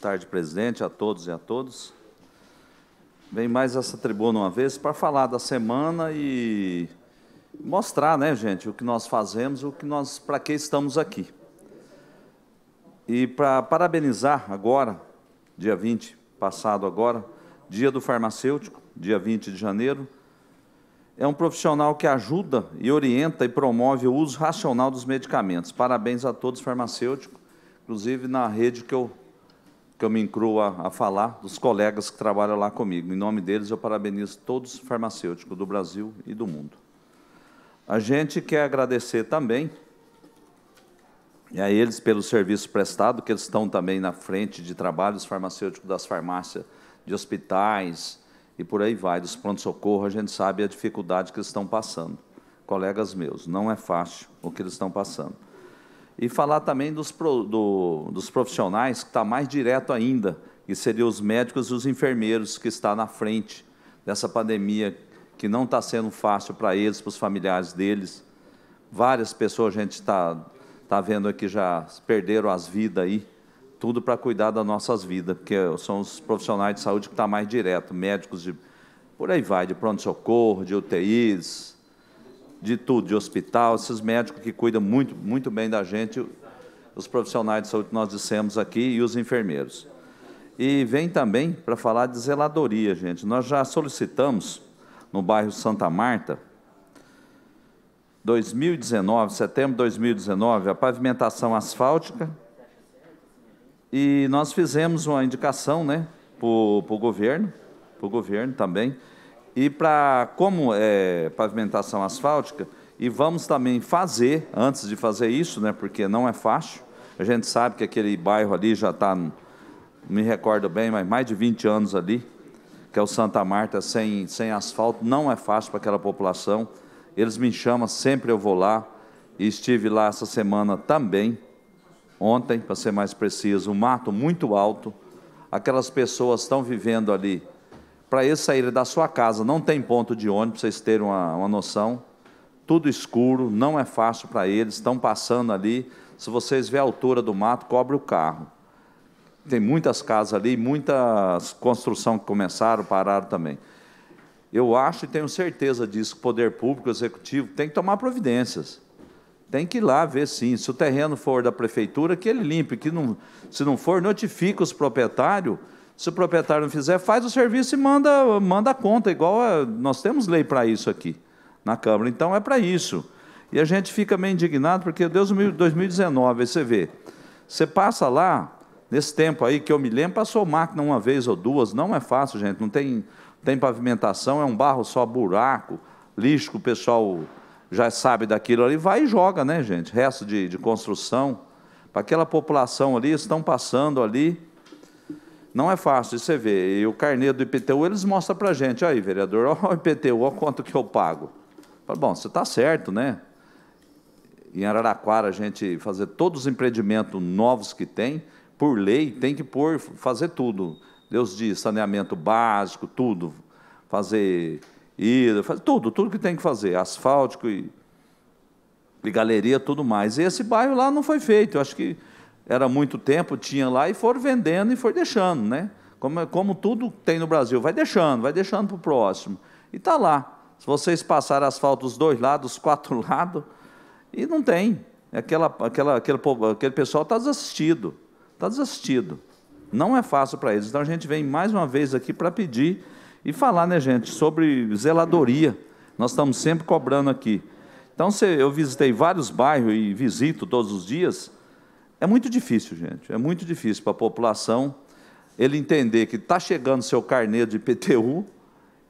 tarde, presidente, a todos e a todos. Vem mais essa tribuna uma vez para falar da semana e mostrar, né, gente, o que nós fazemos, o que nós, para que estamos aqui. E para parabenizar agora, dia 20, passado agora, dia do farmacêutico, dia 20 de janeiro, é um profissional que ajuda e orienta e promove o uso racional dos medicamentos. Parabéns a todos farmacêuticos, inclusive na rede que eu que eu me incrua a, falar, dos colegas que trabalham lá comigo. Em nome deles, eu parabenizo todos os farmacêuticos do Brasil e do mundo. A gente quer agradecer também a eles pelo serviço prestado, que eles estão também na frente de trabalhos farmacêuticos das farmácias, de hospitais e por aí vai, dos pronto-socorro, a gente sabe a dificuldade que eles estão passando. Colegas meus, não é fácil o que eles estão passando. E falar também dos, pro, do, dos profissionais, que está mais direto ainda, que seriam os médicos e os enfermeiros, que está na frente dessa pandemia, que não está sendo fácil para eles, para os familiares deles. Várias pessoas a gente está tá vendo aqui já perderam as vidas aí, tudo para cuidar das nossas vidas, porque são os profissionais de saúde que estão tá mais direto, médicos de por aí vai, de pronto-socorro, de UTIs, de tudo, de hospital, esses médicos que cuidam muito, muito bem da gente, os profissionais de saúde que nós dissemos aqui e os enfermeiros. E vem também para falar de zeladoria, gente. Nós já solicitamos no bairro Santa Marta, 2019, setembro de 2019, a pavimentação asfáltica. E nós fizemos uma indicação né, para o governo, para o governo também, e para como é pavimentação asfáltica, e vamos também fazer, antes de fazer isso, né, porque não é fácil, a gente sabe que aquele bairro ali já está, não me recordo bem, mas mais de 20 anos ali, que é o Santa Marta, sem, sem asfalto, não é fácil para aquela população. Eles me chamam, sempre eu vou lá, e estive lá essa semana também, ontem, para ser mais preciso, um mato muito alto, aquelas pessoas estão vivendo ali para eles saírem da sua casa, não tem ponto de ônibus, vocês terem uma, uma noção, tudo escuro, não é fácil para eles, estão passando ali, se vocês vê a altura do mato, cobre o carro. Tem muitas casas ali, muitas construção que começaram, pararam também. Eu acho e tenho certeza disso, que o poder público, o executivo, tem que tomar providências. Tem que ir lá ver sim. Se o terreno for da prefeitura, que ele limpe. Que não, se não for, notifica os proprietários se o proprietário não fizer, faz o serviço e manda, manda a conta, igual a, nós temos lei para isso aqui na Câmara. Então é para isso. E a gente fica meio indignado, porque Deus 2019, aí você vê, você passa lá, nesse tempo aí que eu me lembro, passou máquina uma vez ou duas, não é fácil, gente, não tem, tem pavimentação, é um barro só, buraco, lixo, o pessoal já sabe daquilo ali, vai e joga, né, gente? Resto de, de construção. Para aquela população ali, estão passando ali, não é fácil você vê. E o carnê do IPTU, eles mostram para a gente, aí, vereador, olha o IPTU, olha quanto que eu pago. Fala, bom, você está certo, né? Em Araraquara, a gente fazer todos os empreendimentos novos que tem, por lei, tem que pôr, fazer tudo. Deus diz, saneamento básico, tudo. Fazer ida, fazer tudo, tudo que tem que fazer. Asfáltico e, e galeria, tudo mais. E esse bairro lá não foi feito. Eu acho que era muito tempo, tinha lá e foram vendendo e foram deixando, né? Como, como tudo tem no Brasil, vai deixando, vai deixando para o próximo. E está lá. Se vocês passarem asfalto dos dois lados, quatro lados, e não tem. Aquela, aquela, aquele, aquele pessoal está desassistido. Está desassistido. Não é fácil para eles. Então a gente vem mais uma vez aqui para pedir e falar, né, gente, sobre zeladoria. Nós estamos sempre cobrando aqui. Então, eu visitei vários bairros e visito todos os dias. É muito difícil, gente. É muito difícil para a população ele entender que está chegando seu carnê de IPTU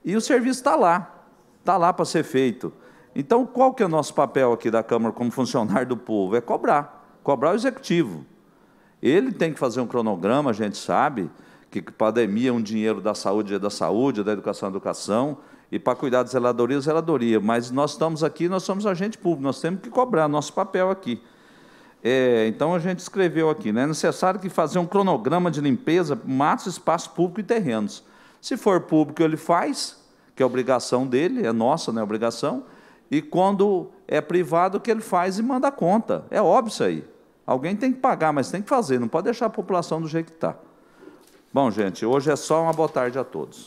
e o serviço está lá, está lá para ser feito. Então, qual que é o nosso papel aqui da Câmara como funcionário do povo? É cobrar, cobrar o executivo. Ele tem que fazer um cronograma, a gente sabe que pandemia é um dinheiro da saúde, é da saúde, da educação, é da educação, e para cuidar da zeladoria, zeladoria. Mas nós estamos aqui, nós somos agente público, nós temos que cobrar nosso papel aqui. É, então a gente escreveu aqui, né? é necessário que fazer um cronograma de limpeza, matos, espaço público e terrenos. Se for público, ele faz, que é obrigação dele, é nossa, né, obrigação. E quando é privado, que ele faz e manda conta. É óbvio isso aí. Alguém tem que pagar, mas tem que fazer, não pode deixar a população do jeito que está. Bom, gente, hoje é só uma boa tarde a todos.